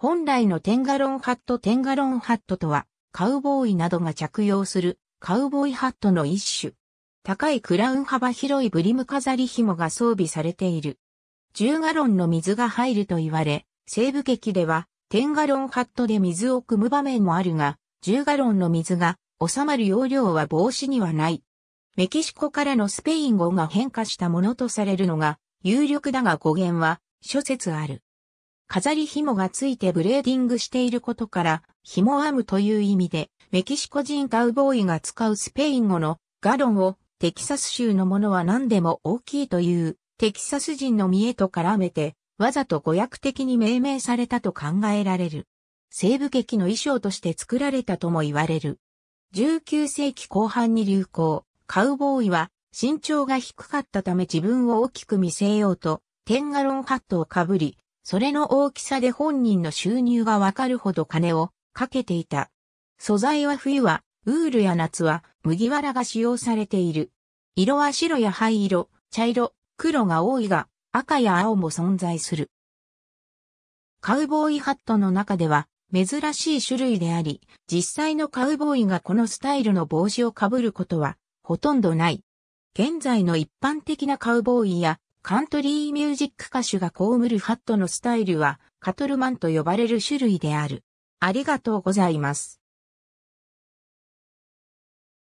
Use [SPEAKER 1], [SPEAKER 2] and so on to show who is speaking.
[SPEAKER 1] 本来のテンガロンハットテンガロンハットとは、カウボーイなどが着用するカウボーイハットの一種。高いクラウン幅広いブリム飾り紐が装備されている。10ガロンの水が入ると言われ、西部劇ではテンガロンハットで水を汲む場面もあるが、10ガロンの水が収まる容量は帽子にはない。メキシコからのスペイン語が変化したものとされるのが有力だが語源は諸説ある。飾り紐がついてブレーディングしていることから、紐編むという意味で、メキシコ人カウボーイが使うスペイン語のガロンをテキサス州のものは何でも大きいというテキサス人の見栄と絡めて、わざと語訳的に命名されたと考えられる。西部劇の衣装として作られたとも言われる。19世紀後半に流行、カウボーイは身長が低かったため自分を大きく見せようと、テンガロンハットをかぶり、それの大きさで本人の収入がわかるほど金をかけていた。素材は冬は、ウールや夏は、麦わらが使用されている。色は白や灰色、茶色、黒が多いが、赤や青も存在する。カウボーイハットの中では、珍しい種類であり、実際のカウボーイがこのスタイルの帽子をかぶることは、ほとんどない。現在の一般的なカウボーイや、カントリーミュージック歌手が被るハットのスタイルはカトルマンと呼ばれる種類である。ありがとうございます。